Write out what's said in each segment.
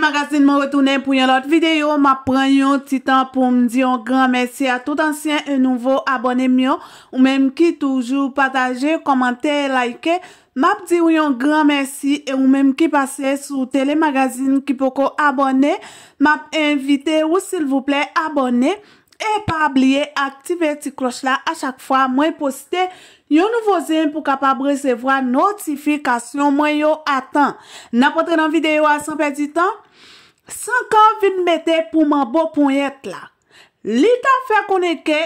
Mwen retounen pou yon lot videyo Mwen pren yon titan pou mdi yon gran mersi A tout ansyen yon nouvo abonem yon Ou menm ki toujou pataje Komante, like Mwen di yon gran mersi e Ou menm ki pase sou tele magasin Ki poko abonem Mwen invite ou sil vouple abonem E pa ablie aktive ti klos la A chak fwa mwen poste Yon nouvo zem pou kapab resevwa Notifikasyon mwen yon atan Na potre nan videyo Asan pe di tan Sankan vin metè pou man bo pon yet la, li tan fè konen ke,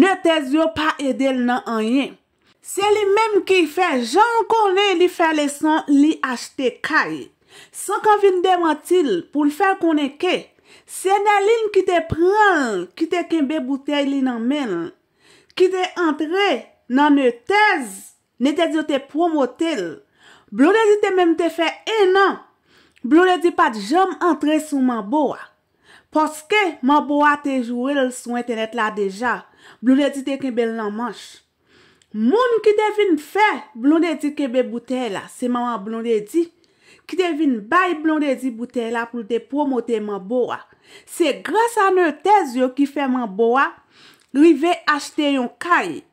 ne tezyo pa edel nan anyen. Se li menm ki fè jan konen li fè lesan li achte kay. Sankan vin demantil pou li fè konen ke, se nan lin ki te pran, ki te kimbe boutey li nan men. Ki te antre nan ne tezyo te promotel, blonèzi te menm te fè enan. Blondedi pat jom antre sou man Boa. Poske, man Boa te jwil sou internet la deja. Blondedi te kebel nan manch. Moun ki devin fe, Blondedi kebel boutel la. Se maman Blondedi. Ki devin bay Blondedi boutel la pou te promote man Boa. Se gres an e tezyo ki fe man Boa, li ve achte yon kay.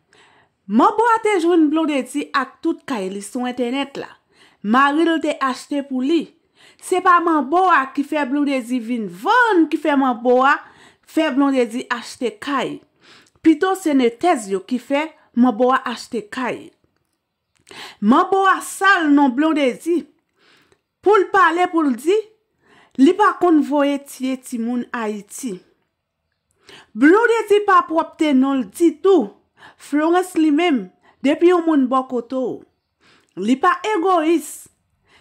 Man Boa te jwil Blondedi ak tout kay li sou internet la. Maril te achte pou li. Se pa man boa ki fe blon dezi vin von ki fe man boa fe blon dezi achte kay. Pito se ne tez yo ki fe man boa achte kay. Man boa sal nan blon dezi. Poul pale pou ldi, li pa konvoye tye ti moun Haiti. Blon dezi pa propte nan ldi tou. Frons li mem depi yon moun bokoto. Li pa egois.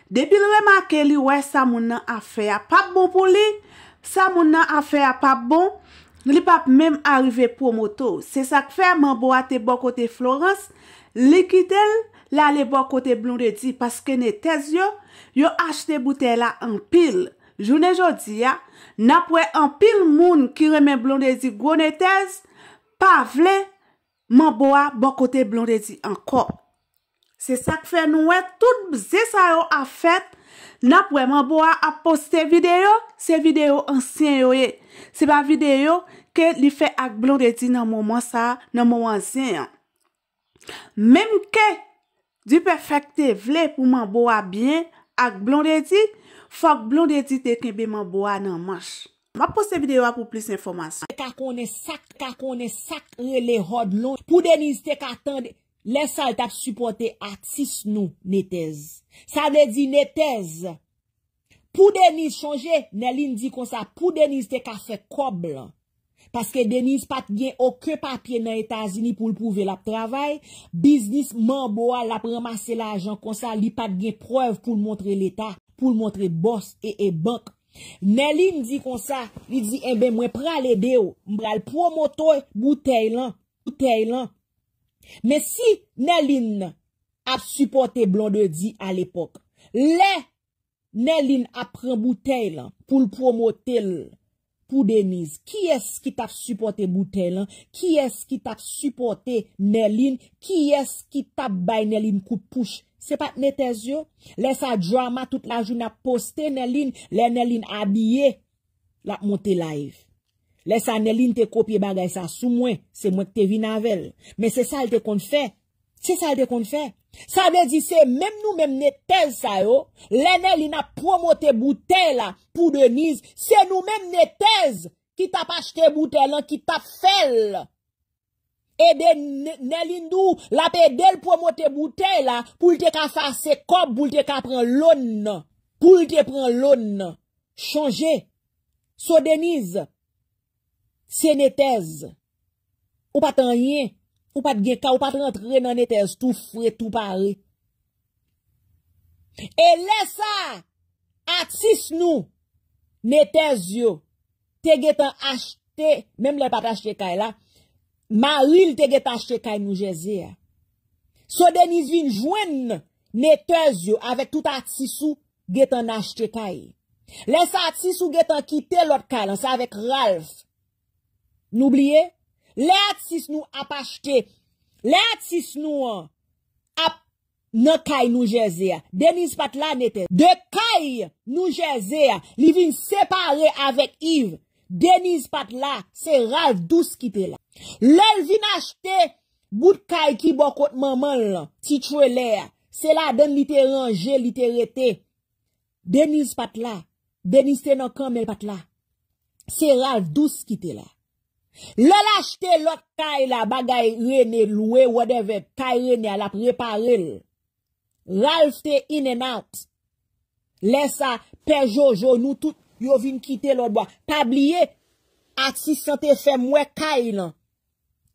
Debil remake li wey sa moun nan afe a pap bon pou li, sa moun nan afe a pap bon, li pap menm arive promoto. Se sak fe, man bo a te bo kote Florence, likitel la le bo kote blondedi, paske netez yo, yo achte butela an pil. Jounen jodi ya, napwe an pil moun ki remen blondedi gwo netez, pa vle, man bo a bo kote blondedi an kop. Se sak fè nou wè, tout zè sa yo a fèt, nap wè man bo a ap poste videyo, se videyo ansyen yo e. Se ba videyo, ke li fè ak blon de di nan mou ansyen yo. Mem ke, di pefekte vle pou man bo a byen, ak blon de di, fòk blon de di te kembe man bo a nan manch. Ma poste videyo a pou plis informasyon. Kakone sak, kakone sak re le hod lò, non. pou deni zite katan de... Les sal tak supote a tis nou netez. Sa de di netez. Pou Denis chanje, ne lin di konsa, pou Denis te kafe kob lan. Paske Denis pat gen okke papye nan Etazini pou l pouvel ap travay, biznis manbo al ap ramase la ajan konsa, li pat gen preuve pou l montre l Eta, pou l montre boss e e bank. Ne lin di konsa, li di eh enbe mwen pral ede yo, mbral promotoy mou tey lan, mbral promotoy mou tey lan, Men si Nelin ap supporte blonde di al epok, le Nelin ap pren boutel pou l'promote l pou Deniz. Ki es ki tap supporte boutel, ki es ki tap supporte Nelin, ki es ki tap bay Nelin koupouche. Se pat netez yo, le sa drama tout la joun ap poste Nelin, le Nelin abye l ap monte live. Lè sa nelin te kopye bagay sa sou mwen. Se mwen te vinavel. Mè se sal te kon fè. Se sal te kon fè. Sa de di se, mèm nou mèm ne tez sa yo. Lè nelin a promote boutè la pou deniz. Se nou mèm ne tez. Ki tap achete boutè lan, ki tap fèl. E de nelin nou, la pe del promote boutè la. Poul te ka fase kop, poul te ka pren lon. Poul te pren lon. Chanje. So deniz. Se netez, ou pat an yin, ou pat gen ka, ou pat rentre nan netez, tou fre, tou pare. E lesa atis nou netez yo te getan achte, menm le pat achte kay la, ma ril te getan achte kay nou jezi. So deniz vin jwen netez yo avek tout atis ou getan achte kay. Lesa atis ou getan kite lot kay la, sa avek Ralph. Noubliye, le atis nou ap achete, le atis nou ap nan kay nou jezea. Deniz pat la nete, de kay nou jezea, li vin separe avet Yves. Deniz pat la, se ral dou skite la. Le vin achete, bout kay ki bokot manman lan, titre le, se la den literanje literete. Deniz pat la, Deniz te nan kamel pat la, se ral dou skite la. Le lajte lok kay la bagay rene loue whatever. Kay rene alap reparel. Ralph te in and out. Lensa pe jojo nou tout yo vin kite lor ba. Ta bliye. Atis yon te fe mwen kay lan.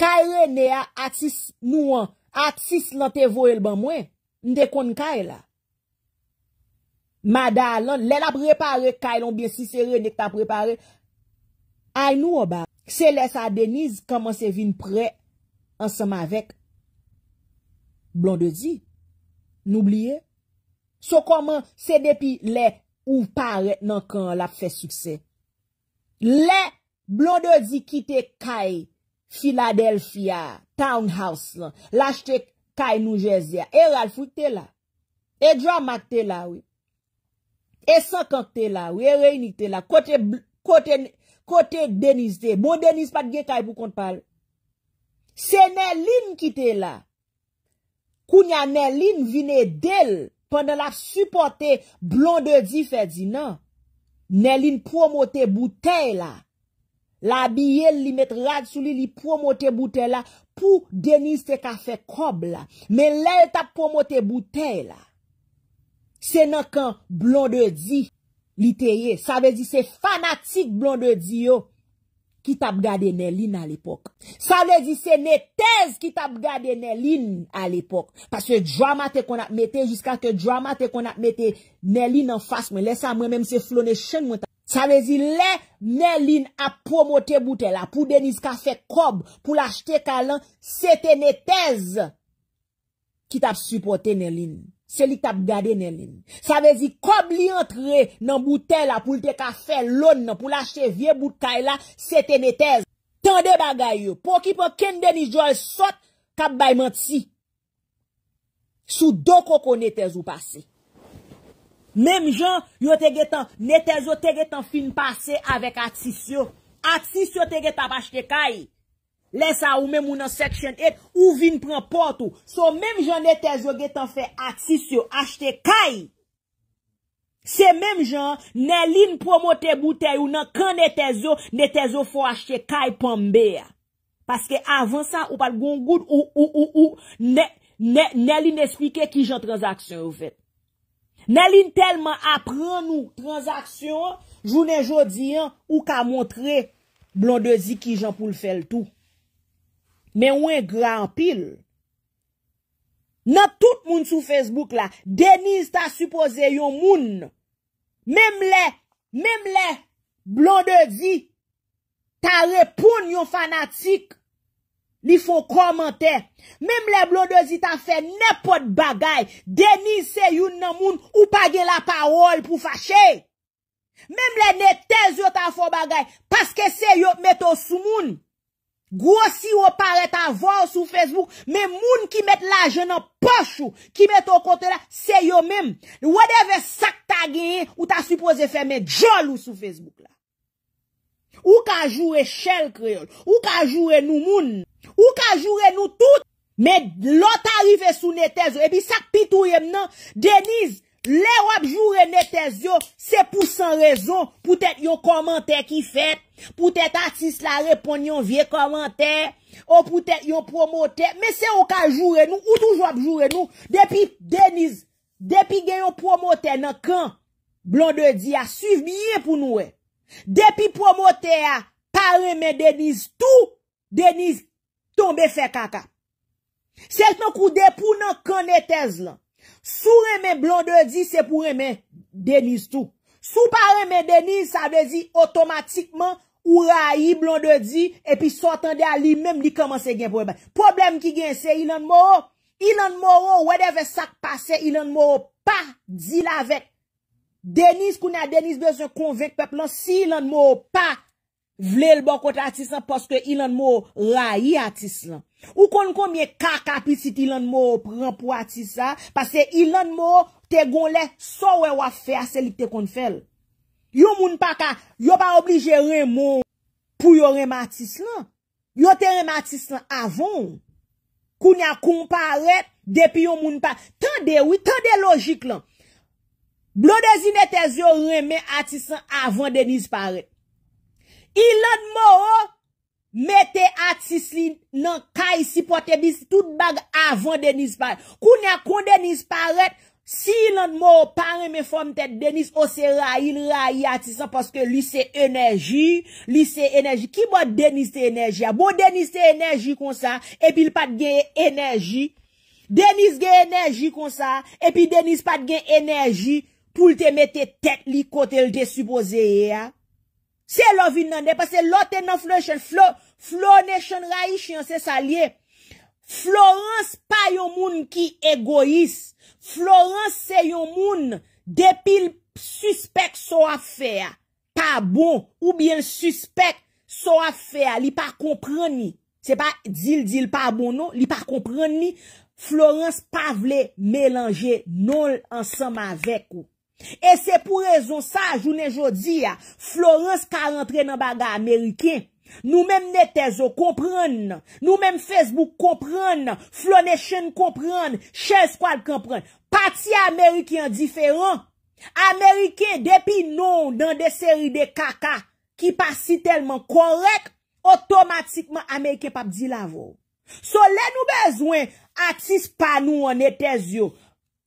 Kay rene a atis nouan. Atis lan te vo el ban mwen. Nde kon kay la. Mada lan. Le la prepare kay lan. Bien si se rene ki ta prepare. Ay nou oba. Se lè sa deniz, kaman se vin prè anseman vek blonde di. Noubliye. So koman se depi lè ou pare nan kan la fè suksè. Lè blonde di kite kaj Philadelphia Townhouse lan. La jte kaj Noujezia. E ral foute la. E drama te la wè. E sankak te la wè. E reynik te la. Kote bl... kote... Kotek Deniz de. Bo Deniz pat ge kaj pou kontpal. Se Nelin ki te la. Kou nya Nelin vine del. Pendan la supporte blonde di fe di nan. Nelin promote butey la. La biye li met rad sou li li promote butey la. Pou Deniz te ka fe kob la. Men lel ta promote butey la. Se nan kan blonde di. Li teye, sa vezi se fanatik blonde di yo Ki tap gade Neline al epok Sa vezi se netez ki tap gade Neline al epok Pas se drama te kon ap mette Jiska se drama te kon ap mette Neline an fas men Lesa mwen menm se flone chen mwen ta Sa vezi le Neline ap promote butela Pou Deniz ka fe kob pou lachte kalan Sete netez ki tap supporte Neline Se li tap gade nenen. Sa vezi, kob li entre nan boutel la pou te kafe lon nan pou lache vie boutel la, se te netez. Tande bagay yo. Po ki po ken deni jol sot, kap bayman ti. Sou do koko netez ou pase. Mem jan, netez ou tege tan film pase avek atis yo. Atis yo tege tap achete kayi. Lè sa ou mèm ou nan section 8, ou vin pran port ou. So, mèm jan nete zo getan fè aksis yo, achte kaj. Se mèm jan, nè lin promo te boute ou nan, kan nete zo, nete zo fò achte kaj pan mbea. Paske avan sa, ou pal gongoud, ou, ou, ou, ou, nè, nè, nè, nè lin esplike ki jan transaksyon ou fèt. Nè lin telman apren nou transaksyon, jounen jodi an, ou ka montre blondezi ki jan pou l fèl tou. Men ou en gran pil. Nan tout moun sou Facebook la, Deniz ta suppose yon moun. Memle, Memle, Blondezi, ta repoun yon fanatik. Li fò komante. Memle, Blondezi ta fè nepot bagay. Deniz se yon nan moun ou pa gen la parol pou fache. Memle, ne tez yo ta fò bagay. Paske se yo meto sou moun. Gwo si ou pare ta vò ou sou Facebook, me moun ki met la je nan poch ou, ki met ou kote la, se yo mem. Whatever sak ta geye, ou ta suppose fe me djol ou sou Facebook la. Ou ka jure chel kreol, ou ka jure nou moun, ou ka jure nou tout, me lò ta rive sou netezo, e bi sak pitou yem nan, Deniz, Le wap joure netez yo, se pou san rezon, pou tèt yon komantè ki fèt, pou tèt artist la repon yon vie komantè, ou pou tèt yon promotè, men se ou ka joure nou, ou nou joure joure nou, depi Deniz, depi gen yon promotè nan kan, Blondie Di a suivi yon pou nou e, depi promotè a, pari men Deniz tou, Deniz tombe fè kaka. Se yon kou depou nan kan netez lan, Sou remen blon de di se pou remen Deniz tou. Sou pa remen Deniz sa de di otomatikman ou rayi blon de di e pi sotande a li menm li komanse gen pou e bay. Problem ki gen se ilan moro, ilan moro whatever sak pase ilan moro pa di la vek. Deniz kou na Deniz be se konvek pep lan si ilan moro pa. Vle l bo kote atis lan Poske ilan mou rayi atis lan Ou kon kon miye kaka Pisit ilan mou pran pou atis sa Pase ilan mou te gon le So we wafè a selik te kon fel Yo moun pa ka Yo pa oblije remon Pou yo rem atis lan Yo te rem atis lan avon Koun ya koun paret Depi yo moun pa Tande wii, tande logik lan Blodezi netez yo remen atis lan Avon deniz paret Ilan mou mette atis li nan kay si pote bis tout bag avon Deniz paret. Koun ya kon Deniz paret, si ilan mou pare me fom tet Deniz ose rayil rayi atisa poske li se enerji, li se enerji. Ki bon Deniz se enerji a? Bon Deniz se enerji kon sa epi l pat gen enerji. Deniz gen enerji kon sa epi Deniz pat gen enerji pou l te mette tek li kote l te suposeye a. Se lovi nan depa, se lote nan Florentien, Florentien rayish yon se salye. Florents pa yon moun ki egois. Florents se yon moun depil suspek so afer. Pa bon oubyen suspek so afer. Li pa kompran ni, se pa dil dil pa bon nou, li pa kompran ni, Florents pa vle melanje nol ansam avek ou. E se pou rezon sa, jounen jodi ya, Florence ka rentre nan baga Amerike, nou menm netez yo kompran, nou menm Facebook kompran, Flonation kompran, Chessquad kompran, pati Amerike yon diferan, Amerike depi nou dan de seri de kaka ki pasi telman korek, otomatikman Amerike pap di lavo. So le nou bezwen, atis pa nou an netez yo.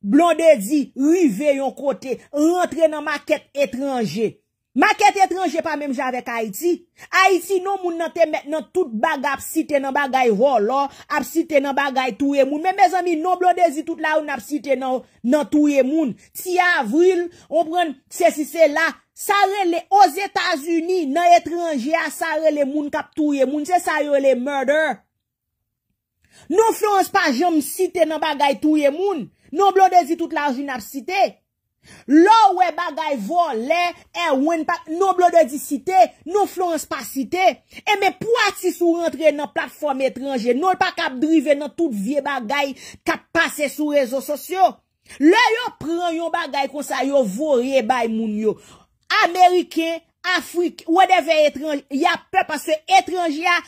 Blondezi rive yon kote rentre nan maket etranje Maket etranje pa mem javek Haiti Haiti nou moun nan te met nan tout bag ap site nan bagay volo Ap site nan bagay touye moun Me me zami nou blondezi tout la ou nan ap site nan touye moun Si avril ou pren se si se la Sa rele os Etasuni nan etranje a sa rele moun kap touye moun Se sa yo le murder Nou flons pa jom site nan bagay touye moun Nou blodezi tout la oujin ap site. Lo we bagay vo le en wen pak. Nou blodezi site, nou flons pa site. E me pou ati sou rentre nan platforme etranje. Nou l pa kap drive nan tout vie bagay kap pase sou rezo sosyo. Le yo pran yon bagay konsa yo vo re bay moun yo. Amerike, Afrique, whatever etranje. Ya pe pa se etranje ya.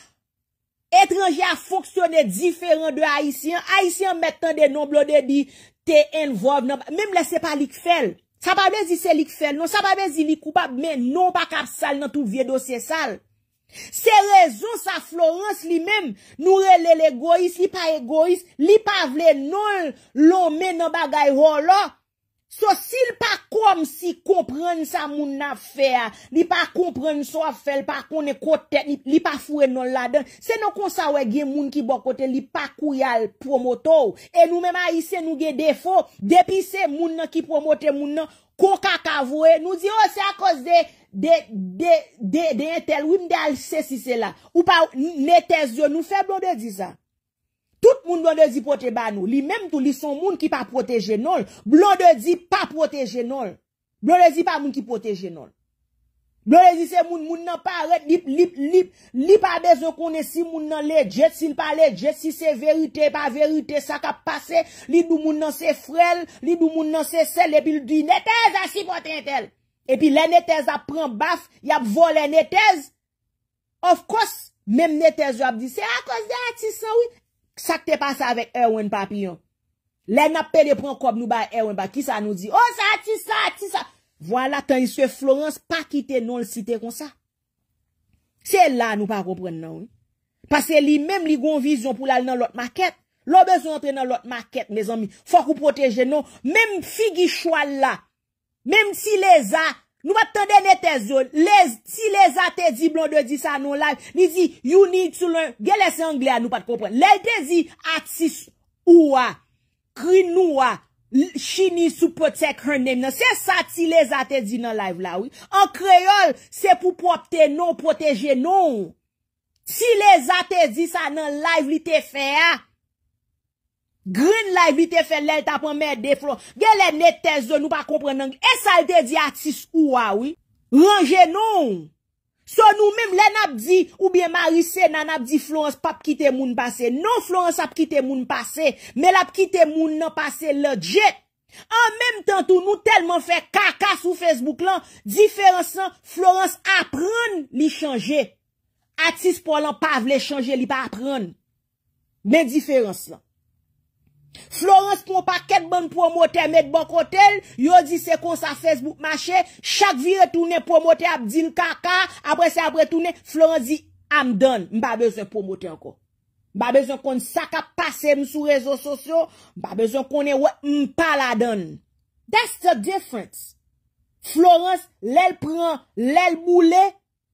Etranje a foksyone diferan de haisyen. Haisyen metan de nom blode di TNV. Mem lese pa lik fel. Sa pa bezi se lik fel. Non sa pa bezi lik koupab. Men non pa kap sal nan tou vye dosye sal. Se rezon sa Florence li mem. Nou relele egois. Li pa egois. Li pa vle non lomen nan bagay rolo. So sil pa. si komprene sa moun na fe, li pa komprene so a fel, pa kon e kote, li pa fwe non la den, se non konsan we gen moun ki bote, li pa kouyal promotou, e nou mèman isen nou gen defo, depi se moun ki promote moun, koka kavowe, nou di yo se a kos de, de, de, de, de, de tel wim de alse si se la, ou pa netez yo, nou se blonde di sa, tout moun blonde di pote banou, li mèm tou, li son moun ki pa proteje non, blonde di pa proteje non. Blo le zi pa moun ki poteje non. Blo le zi se moun moun nan paret lip lip lip. Lip a de zo kone si moun nan le jet si l pa le jet si se verite pa verite sa ka pase. Li doun moun nan se frel, li doun moun nan se sel epi li di netez asipote entel. Epi le netez ap pran baf, yap vol le netez. Of kos, mem netez yo ap di se akos de la ti sanwi. Sa k te pase avek Erwin Papillon. Len ap pede pran kob nou ba ewen ba ki sa nou di, o oh, sa ti sa, ti sa. Vwala tan yise Florence pa kite nou l site kon sa. Se la nou pa kopren nou. Pase li, mem li gon vizyon pou lal nan lot maket. Lo bezon entre nan lot maket, ne zanmi, fok ou proteje nou. Mem figi chwa la. Mem si leza, nou pa tande nete zon. Si leza te di blon de di sa nou la, ni di you need to learn. Gele se anglia nou pa te kopren. Le te di atis ouwa. Grin nou a, shini sou potek hèn nem nan, se sa ti le zate di nan laiv lawi, an kreyol, se pou pwopte nou, pwoteje nou, si le zate di sa nan laiv li te fe a, grin laiv li te fe lèl, tapon mède, flon, gè lè net tez de nou pa komprenan, e sa li te di atis ou awi, ranje nou, So nou mèm lè nap di oubyen Marise nan nap di Florence pa pkite moun pase. Non Florence apkite moun pase, mè la pkite moun nan pase lè djet. An mèm tan tou nou telman fè kaka sou Facebook lan, diferansan Florence apren li chanje. Atis pou lan pa vle chanje li pa apren. Mè diferansan. Florence kon pa ket bon promoter met bon kotel, yo di se kon sa Facebook mache, chak vi retounen promoter ap din kaka, apre se ap retounen, Florence di, I'm done, mba bezon promoter anko. Mba bezon kon sa ka pase m sou rezo sosyo, mba bezon kon e wè mpa la don. That's the difference. Florence lèl pren, lèl boule,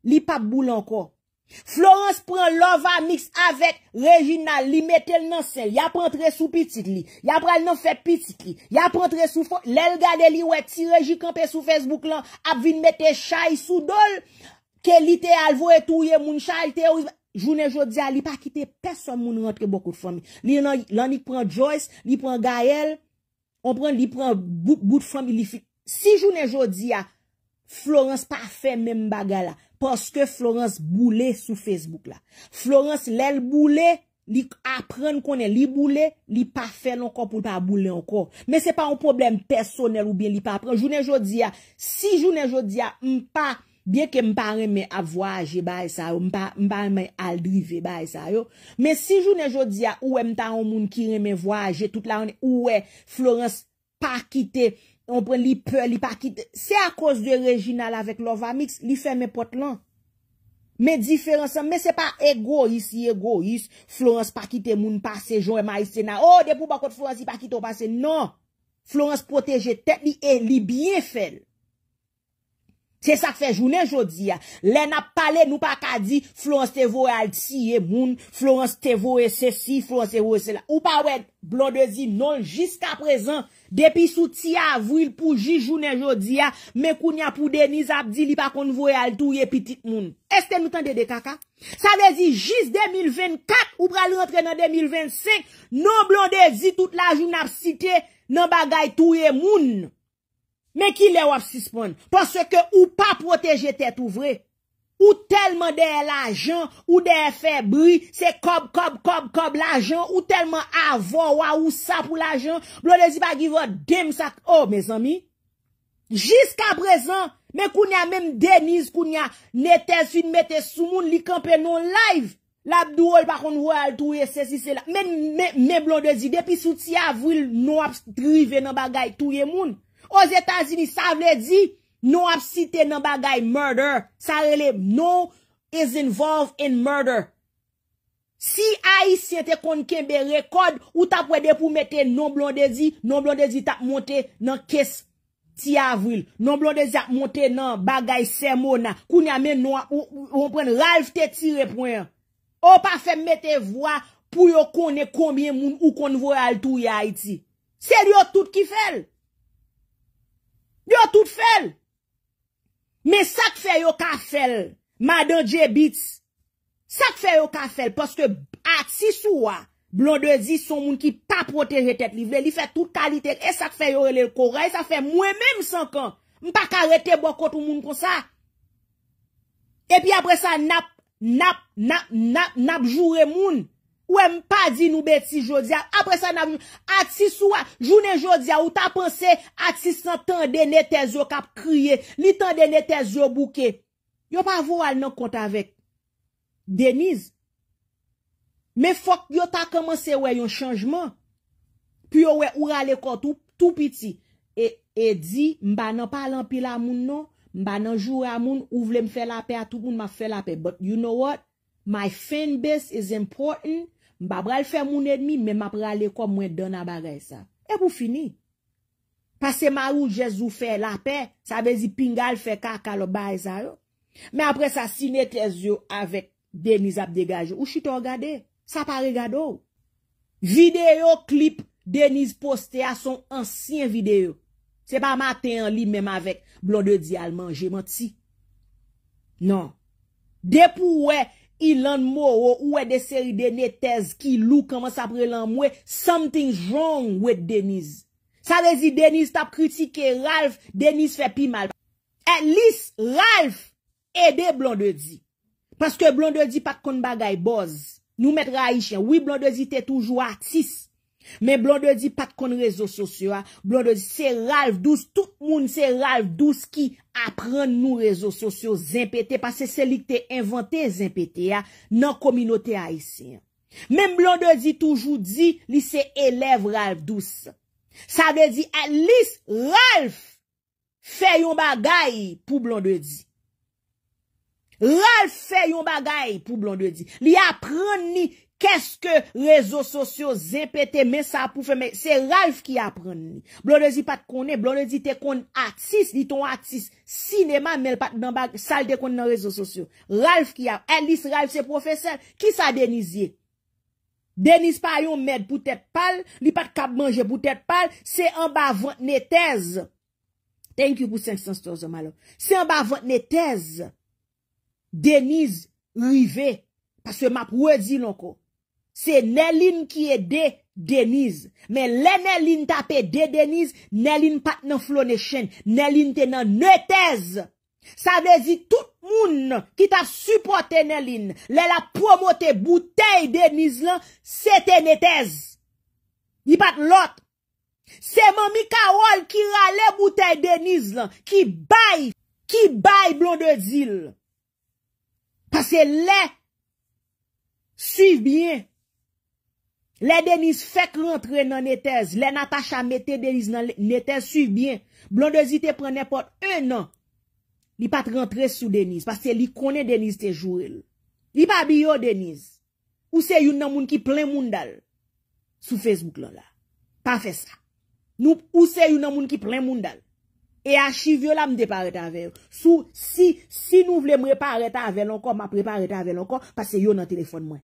li pa boule anko. Florence pran Lovamix avèk Regi nan li metèl nan sel Ya pran tre sou pitik li Ya pran nan fè pitik li Ya pran tre sou fòm Lèl gade li wè ti Regi kampè sou Facebook lan Ap vin metè chay sou dol Ke li te alvo etouye moun chay te ou Jounè Jodia li pa kite pesom moun rentre bokout fòm Li nan li pran Joyce, li pran Gael On pran li pran gout fòm Si jounè Jodia Florence pa fè mèm baga la Poske Florence boule sou Facebook la. Florence lèl boule, li apren konen. Li boule, li pa fen ankon pou li pa boule ankon. Men se pa an problem personel ou bien li pa apren. Jounen jodi ya, si jounen jodi ya, mpa, bien ke mpa reme avwaje baye sa yo, mpa, mpa reme aldrive baye sa yo, men si jounen jodi ya, ouwe mta an moun ki reme avwaje, tout la an, ouwe, Florence pa kite, On pren li pe, li pa kite. Se a kos de Reginald avek Lovamix, li fè mè pot lan. Mè diferansan, mè se pa egois, egois. Florence pa kite moun pase, jowè e maise nan. Oh, depou bakot Florence, i pa kite ou pase. Non, Florence proteje tep li, e li byen fèl. Se sak fe jounen jodi ya, le nap pale nou pa kadi Florence Tevo e al tiye moun, Florence Tevo e se si, Florence Tevo e se la. Ou pa wèd, blondezi non jiska prezant, depi sou tiya avwil pou jis jounen jodi ya, me kounya pou Denis Abdili pa konvo e al touye pitit moun. E ste nou tande de kaka? Sa vezi jis 2024 ou pral rentre nan 2025, non blondezi tout la jounap site nan bagay touye moun. Men ki lè wap sispon? Pon se ke ou pa proteje tèt ouvre. Ou telman de l'ajan, ou de febri, se kob, kob, kob, kob l'ajan. Ou telman avon, wawousa pou l'ajan. Blondesi pa givot dem sak. Oh, mes ami, jiska prezan, men koun ya menm Deniz, koun ya netesvi mète sou moun, li kampe non live. Labdou waj pa kon woyal touye se si se la. Men blondesi, depi souti avril, nou wap strive nan bagay touye moun. Os Etasini sa vle di nou ap site nan bagay murder. Sa rele nou is involved in murder. Si a yi siente kon kembe rekod ou tap wede pou mete non blondesi, non blondesi tap monte nan kes ti avril. Non blondesi ap monte nan bagay semona. Koun yamen nou a ou pon ralv te tirepwen. Ou pa fe mete vwa pou yo kone kombye moun ou kon vwe al tou ya iti. Seri yo tout ki fel? Yo tout fel. Me sak feyo ka fel. Madan je bits. Sak feyo ka fel. Poske ati souwa. Blonde zi son moun ki pa prote rete. Li fe tout kalite. E sak feyo rele kora. E sa fe mwen men msankan. Mpa ka rete bokot moun kon sa. E pi apre sa nap. Nap. Nap. Nap. Nap jure moun. Ouè, mpa di nou beti jodia. Apre sa nan, atis ouwa, jounen jodia. Ou ta pense, atis nan tan dene tez yo kap kriye. Li tan dene tez yo bouke. Yo pa vou al nan konta vek. Deniz. Me fok, yo ta komanse ouwe yon chanjman. Pi ouwe, ouwe al ekon tou piti. E, e di, mba nan palan pi la moun nou. Mba nan jou re a moun, ou vle mfe la pe atou koun ma fe la pe. But you know what? My fan base is important. Mba bral fe mounen mi, men ma prale kom mwen don a bagay sa. E pou fini. Pase marou Jezou fe la pe, sa vezi pingal fe kaka lo bay sa yo. Men apre sa sine tezyo avek Deniz Abdegaje. Ou chi te orgade? Sa pa regado. Videyo klip Deniz poste a son ansyen videyo. Se pa maten en li menm avek blon de di almanje man ti. Non. Depou wey, Ilan mwo ou e de seri dene tez ki lou koman sa pre lan mwe, something's wrong with Deniz. Sa vezi Deniz tap kritike Ralf, Deniz fe pi mal. At least Ralf ede blondezi. Paske blondezi pak kon bagay boz, nou met ra ishe. Oui, blondezi te toujou atis. Men blonde di pat kon rezo sosyo a, blonde di se Ralph Douce, tout moun se Ralph Douce ki apren nou rezo sosyo zin pete. Pase se li te invante zin pete a nan kominote a isi. Men blonde di toujou di li se elev Ralph Douce. Sa de di at lis Ralph fe yon bagay pou blonde di. Ralph fe yon bagay pou blonde di. Li apren ni... Kès ke rezo sosyo zepete men sa pou fè men? Se Ralph ki apren. Blonè zi pat konè, blonè zi te kon artis, li ton artis sinema men pat nan bag sal de kon nan rezo sosyo. Ralph ki ap, Alice Ralph se profeseur, ki sa Denizye? Deniz pa yon med pou tèt pal, li pat kap manje pou tèt pal, se an ba vwant ne tez. Thank you pou 500 stores o malok. Se an ba vwant ne tez, Deniz rive, pas se map wè di lanko, Se Nelin ki e de Deniz. Men le Nelin tape de Deniz, Nelin pat nan flou ne chen. Nelin te nan netez. Sa vezi tout moun ki ta supporte Nelin. Le la promote butey Deniz lan, se te netez. Ni pat lot. Se mami Karol ki rale butey Deniz lan, ki bay, ki bay Blondesil. Pase le, suiviye, Le Deniz fèk rentre nan netèz. Le Natacha metè Deniz nan netèz. Suyb bien. Blondezi te prene pot. E nan. Li pat rentre sou Deniz. Pase li konè Deniz te jurel. Li pa bi yo Deniz. Ou se yon nan moun ki plen moun dal. Sou Facebook lan la. Pa fè sa. Ou se yon nan moun ki plen moun dal. E a chivyo la mde pa reta veyo. Sou si nou vle mre pa reta veyo lankon. Ma prepa reta veyo lankon. Pase yo nan telefon mwen.